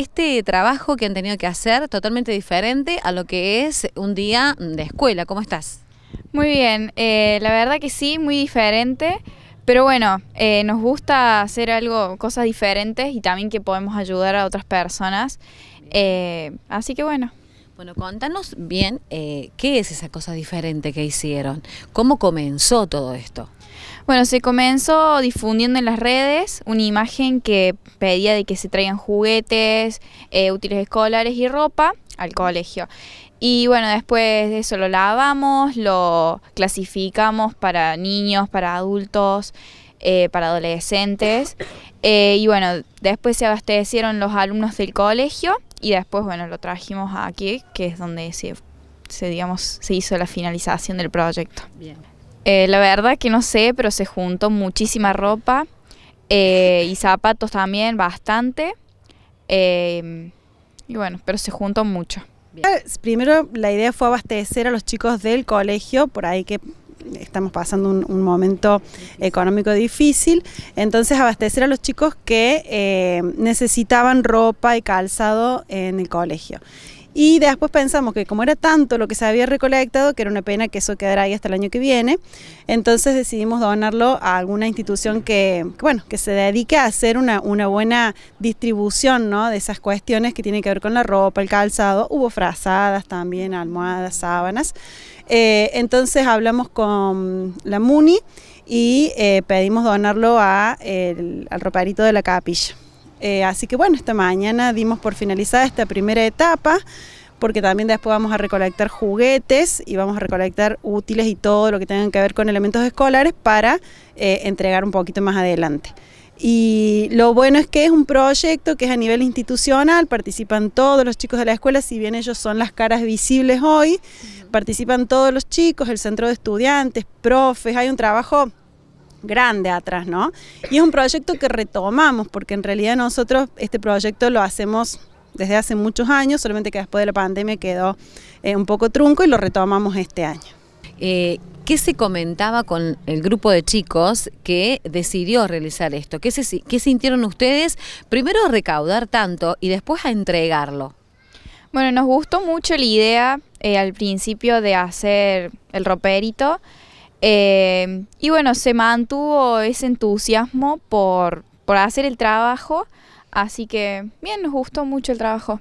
Este trabajo que han tenido que hacer totalmente diferente a lo que es un día de escuela, ¿cómo estás? Muy bien, eh, la verdad que sí, muy diferente, pero bueno, eh, nos gusta hacer algo, cosas diferentes y también que podemos ayudar a otras personas, eh, así que bueno. Bueno, contanos bien eh, qué es esa cosa diferente que hicieron, cómo comenzó todo esto. Bueno, se comenzó difundiendo en las redes una imagen que pedía de que se traigan juguetes, eh, útiles escolares y ropa al colegio. Y bueno, después de eso lo lavamos, lo clasificamos para niños, para adultos, eh, para adolescentes. y bueno, después se abastecieron los alumnos del colegio y después, bueno, lo trajimos aquí, que es donde se, digamos, se hizo la finalización del proyecto. Eh, la verdad que no sé, pero se juntó muchísima ropa eh, y zapatos también, bastante. Em, y bueno, pero se juntó mucho. Eh, primero la idea fue abastecer a los chicos del colegio, por ahí que estamos pasando un, momento económico difícil, entonces abastecer a los chicos que eh, necesitaban ropa y calzado en el colegio. Y después pensamos que como era tanto lo que se había recolectado, que era una pena que eso quedara ahí hasta el año que viene, entonces decidimos donarlo a alguna institución que, bueno, que se dedique a hacer una, una buena distribución ¿no? de esas cuestiones que tienen que ver con la ropa, el calzado, hubo frazadas también, almohadas, sábanas. Eh, entonces hablamos con la MUNI y eh, pedimos donarlo al roparito de la capilla. Eh, así que bueno, esta mañana dimos por finalizada esta primera etapa porque también después vamos a recolectar juguetes y vamos a recolectar útiles y todo lo que tenga que ver con elementos escolares para eh, entregar un poquito más adelante. Y lo bueno es que es un proyecto que es a nivel institucional, participan todos los chicos de la escuela, si bien ellos son las caras visibles hoy, participan todos los chicos, el centro de estudiantes, profes, hay un trabajo grande atrás, ¿no? Y es un proyecto que retomamos, porque en realidad nosotros este proyecto lo hacemos desde hace muchos años, solamente que después de la pandemia quedó eh, un poco trunco y lo retomamos este año. Eh, ¿Qué se comentaba con el grupo de chicos que decidió realizar esto? ¿Qué, sintieron ustedes? Primero recaudar tanto y después a entregarlo. Bueno, nos gustó mucho la idea eh, al principio de hacer el roperito, Em, y bueno, se mantuvo ese entusiasmo por, por hacer el trabajo, así que bien, nos gustó mucho el trabajo.